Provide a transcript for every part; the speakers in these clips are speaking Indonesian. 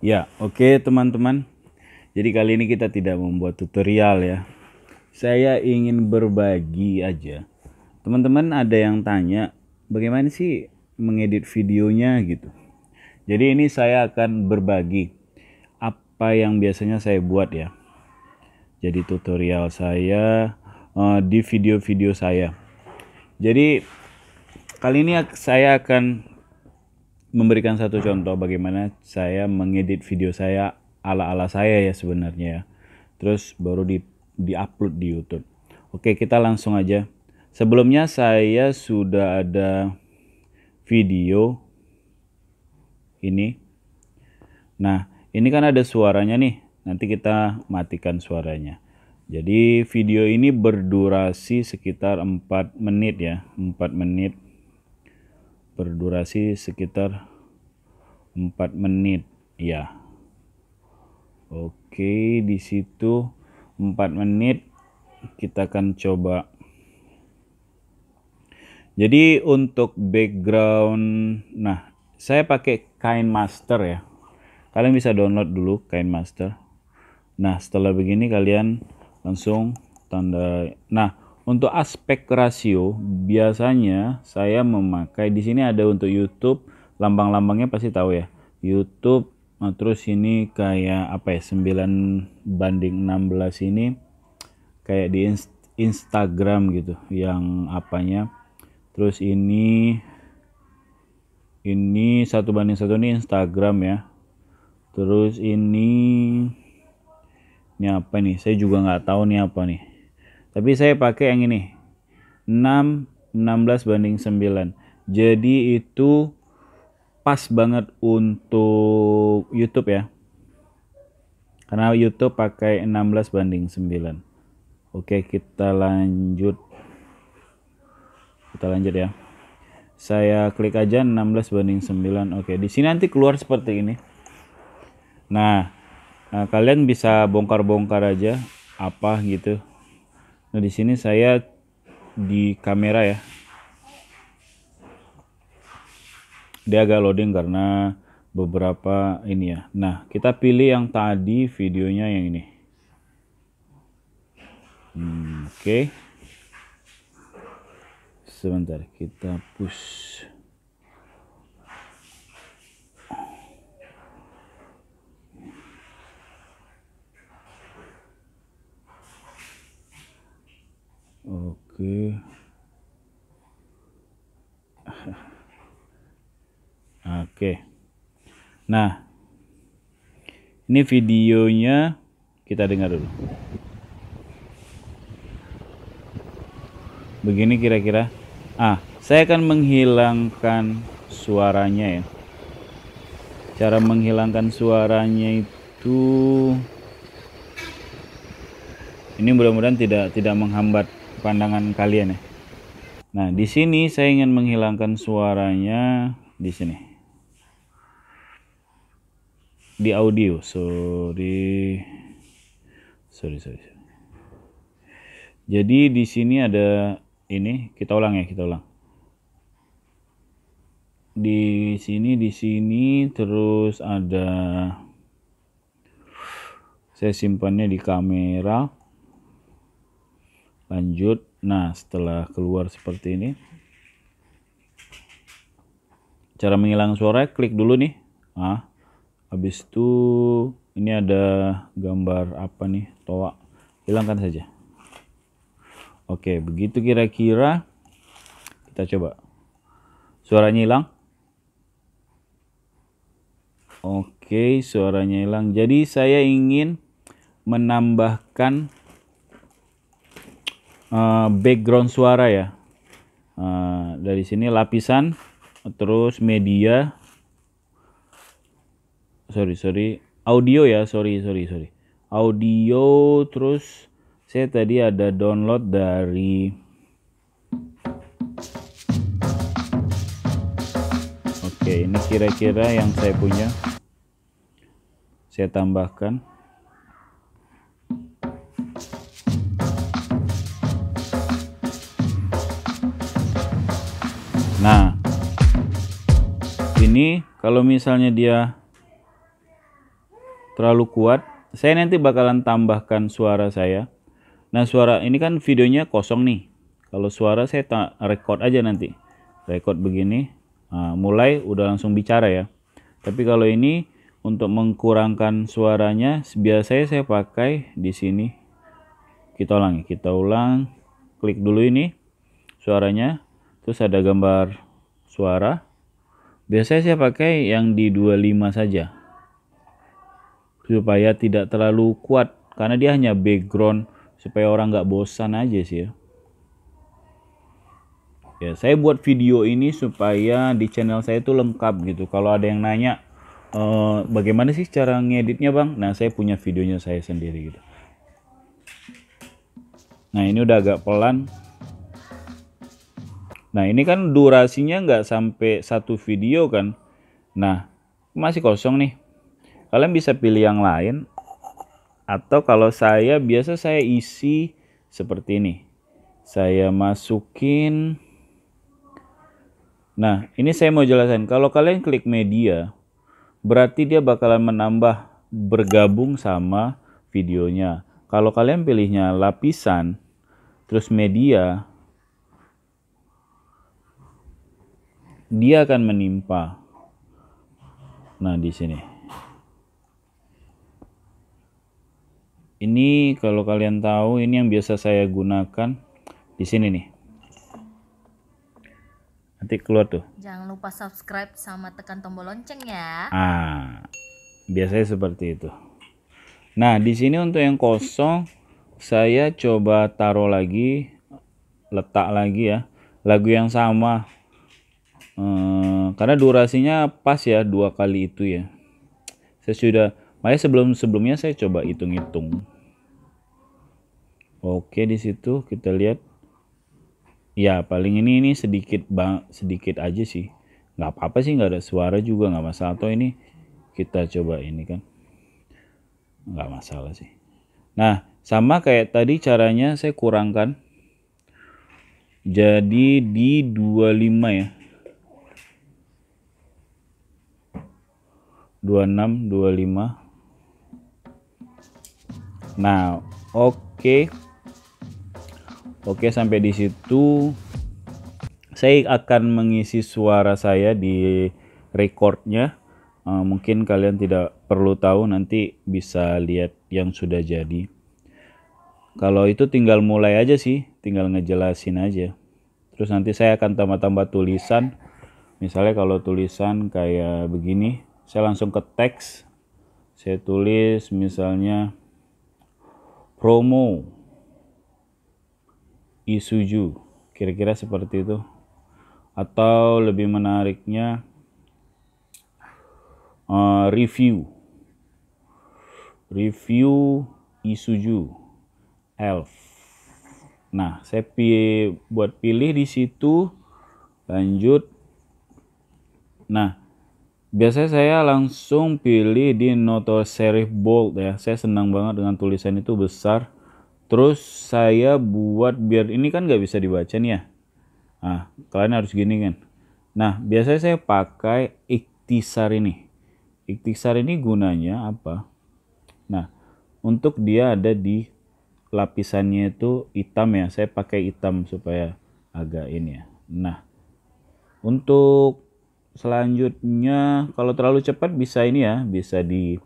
Ya, oke okay, teman-teman. Jadi kali ini kita tidak membuat tutorial ya. Saya ingin berbagi aja. Teman-teman ada yang tanya, bagaimana sih mengedit videonya gitu. Jadi ini saya akan berbagi apa yang biasanya saya buat ya. Jadi tutorial saya uh, di video-video saya. Jadi kali ini saya akan memberikan satu contoh bagaimana saya mengedit video saya ala-ala saya ya sebenarnya ya. Terus baru di upload di YouTube. Oke, kita langsung aja. Sebelumnya saya sudah ada video ini. Nah, ini kan ada suaranya nih. Nanti kita matikan suaranya. Jadi video ini berdurasi sekitar 4 menit ya, 4 menit berdurasi sekitar 4 menit ya Oke di situ 4 menit kita akan coba jadi untuk background nah saya pakai kain master ya kalian bisa download dulu kain master nah setelah begini kalian langsung tanda nah untuk aspek rasio biasanya saya memakai di sini ada untuk YouTube lambang-lambangnya pasti tahu ya. YouTube nah, terus ini kayak apa ya 9 banding 16 ini kayak di inst Instagram gitu yang apanya. Terus ini ini satu banding satu ini Instagram ya. Terus ini ini apa nih? Saya juga nggak tahu nih apa nih tapi saya pakai yang ini. 6 16 banding 9. Jadi itu pas banget untuk YouTube ya. Karena YouTube pakai 16 banding 9. Oke, kita lanjut. Kita lanjut ya. Saya klik aja 16 banding 9. Oke, di sini nanti keluar seperti ini. Nah, nah kalian bisa bongkar-bongkar aja apa gitu Nah, di sini saya di kamera ya. Dia agak loading karena beberapa ini ya. Nah, kita pilih yang tadi videonya yang ini. Hmm, Oke. Okay. Sebentar, kita push. Nah, ini videonya kita dengar dulu. Begini kira-kira. Ah, saya akan menghilangkan suaranya ya. Cara menghilangkan suaranya itu ini mudah-mudahan tidak tidak menghambat pandangan kalian ya. Nah, di sini saya ingin menghilangkan suaranya di sini di audio sorry sorry sorry jadi di sini ada ini kita ulang ya kita ulang di sini di sini terus ada saya simpannya di kamera lanjut nah setelah keluar seperti ini cara menghilang suara klik dulu nih ah habis itu ini ada gambar apa nih toa hilangkan saja oke begitu kira-kira kita coba suaranya hilang oke suaranya hilang jadi saya ingin menambahkan eh, background suara ya eh, dari sini lapisan terus media sorry sorry audio ya sorry sorry sorry audio terus saya tadi ada download dari oke ini kira-kira yang saya punya saya tambahkan nah ini kalau misalnya dia terlalu kuat, saya nanti bakalan tambahkan suara saya. Nah, suara ini kan videonya kosong nih. Kalau suara saya tak record aja nanti. Record begini, nah, mulai udah langsung bicara ya. Tapi kalau ini untuk mengkurangkan suaranya biasanya saya pakai di sini kita ulang ya, kita ulang klik dulu ini suaranya terus ada gambar suara biasanya saya pakai yang di 25 saja supaya tidak terlalu kuat karena dia hanya background supaya orang nggak bosan aja sih ya. Ya, saya buat video ini supaya di channel saya itu lengkap gitu. Kalau ada yang nanya e, bagaimana sih cara ngeditnya, Bang? Nah, saya punya videonya saya sendiri gitu. Nah, ini udah agak pelan. Nah, ini kan durasinya nggak sampai satu video kan. Nah, masih kosong nih kalian bisa pilih yang lain atau kalau saya biasa saya isi seperti ini saya masukin nah ini saya mau jelasin kalau kalian klik media berarti dia bakalan menambah bergabung sama videonya kalau kalian pilihnya lapisan terus media dia akan menimpa nah di sini ini kalau kalian tahu ini yang biasa saya gunakan di sini nih nanti keluar tuh jangan lupa subscribe sama tekan tombol lonceng ya ah biasanya seperti itu nah di sini untuk yang kosong saya coba taruh lagi letak lagi ya lagu yang sama hmm, karena durasinya pas ya dua kali itu ya saya sudah Makanya sebelum-sebelumnya saya coba hitung-hitung. Oke, di situ kita lihat. Ya, paling ini ini sedikit bang, sedikit aja sih. Nggak apa-apa sih, nggak ada suara juga nggak masalah. Atau ini kita coba ini kan. Nggak masalah sih. Nah, sama kayak tadi caranya saya kurangkan. Jadi di 25 ya. 26, 25, Nah, oke. Okay. Oke, okay, sampai di situ saya akan mengisi suara saya di recordnya. Uh, mungkin kalian tidak perlu tahu nanti bisa lihat yang sudah jadi. Kalau itu tinggal mulai aja sih, tinggal ngejelasin aja. Terus nanti saya akan tambah-tambah tulisan. Misalnya kalau tulisan kayak begini, saya langsung ke teks. Saya tulis misalnya promo isuju kira-kira seperti itu atau lebih menariknya uh, review review isuju Elf nah saya pi buat pilih di situ lanjut nah biasanya saya langsung pilih di noto serif bold ya saya senang banget dengan tulisan itu besar terus saya buat biar ini kan nggak bisa dibaca nih ya nah kalian harus gini kan nah biasanya saya pakai ikhtisar ini ikhtisar ini gunanya apa nah untuk dia ada di lapisannya itu hitam ya saya pakai hitam supaya agak ini ya nah untuk selanjutnya kalau terlalu cepat bisa ini ya bisa di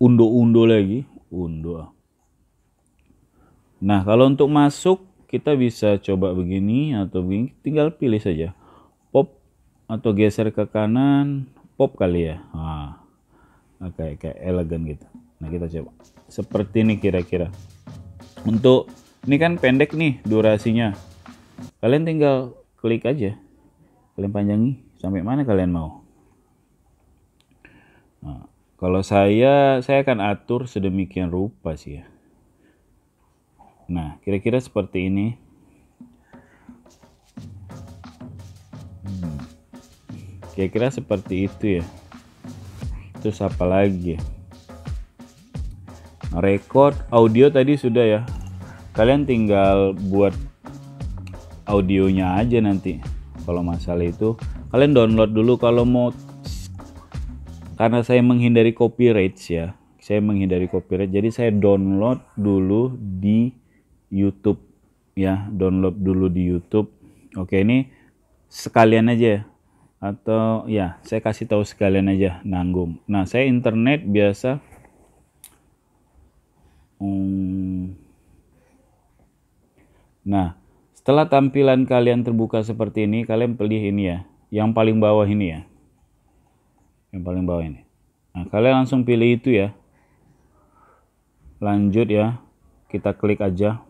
undo-undo lagi undo nah kalau untuk masuk kita bisa coba begini atau begini tinggal pilih saja pop atau geser ke kanan pop kali ya nah, kayak kayak elegan gitu nah kita coba seperti ini kira-kira untuk ini kan pendek nih durasinya kalian tinggal klik aja kalian panjangi sampai mana kalian mau nah, kalau saya saya akan atur sedemikian rupa sih ya nah kira-kira seperti ini hmm. kira-kira seperti itu ya terus apa lagi nah, record audio tadi sudah ya kalian tinggal buat audionya aja nanti kalau masalah itu kalian download dulu kalau mau karena saya menghindari copyright ya saya menghindari copyright jadi saya download dulu di YouTube ya download dulu di YouTube oke ini sekalian aja atau ya saya kasih tahu sekalian aja nanggung nah saya internet biasa hmm, nah setelah tampilan kalian terbuka seperti ini kalian pilih ini ya yang paling bawah ini ya yang paling bawah ini nah kalian langsung pilih itu ya lanjut ya kita klik aja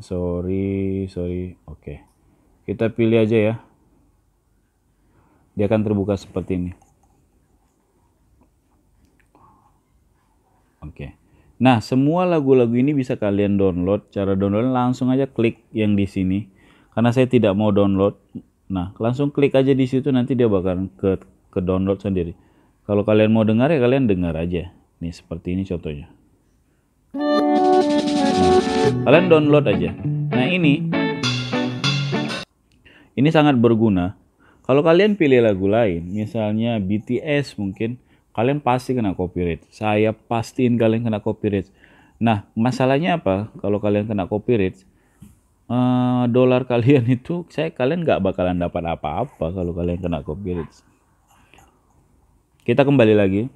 sorry sorry oke kita pilih aja ya dia akan terbuka seperti ini oke nah semua lagu-lagu ini bisa kalian download cara download langsung aja klik yang di sini karena saya tidak mau download nah langsung klik aja di situ nanti dia bakal ke ke download sendiri kalau kalian mau dengar ya kalian dengar aja nih seperti ini contohnya nah, kalian download aja nah ini ini sangat berguna kalau kalian pilih lagu lain misalnya BTS mungkin kalian pasti kena copyright saya pastiin kalian kena copyright nah masalahnya apa kalau kalian kena copyright Eh, dolar kalian itu saya kalian nggak bakalan dapat apa-apa kalau kalian kena copyright. Kita kembali lagi.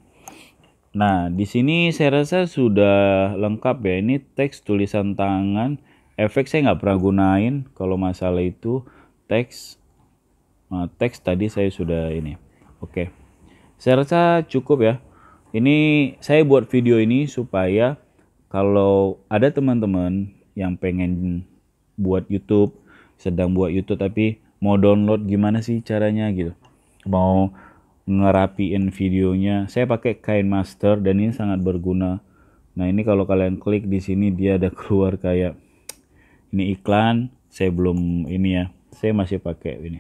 Nah, di sini saya rasa sudah lengkap ya. Ini teks tulisan tangan. Efek saya nggak pernah gunain kalau masalah itu teks. Nah, teks tadi saya sudah ini. Oke. Okay. Saya rasa cukup ya. Ini saya buat video ini supaya kalau ada teman-teman yang pengen buat YouTube sedang buat YouTube tapi mau download gimana sih caranya gitu mau ngerapiin videonya saya pakai kain master dan ini sangat berguna nah ini kalau kalian klik di sini dia ada keluar kayak ini iklan saya belum ini ya saya masih pakai ini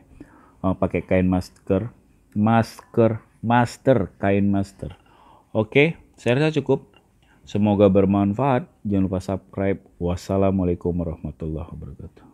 oh, pakai kain master masker master kain master oke saya rasa cukup Semoga bermanfaat. Jangan lupa subscribe. Wassalamualaikum warahmatullahi wabarakatuh.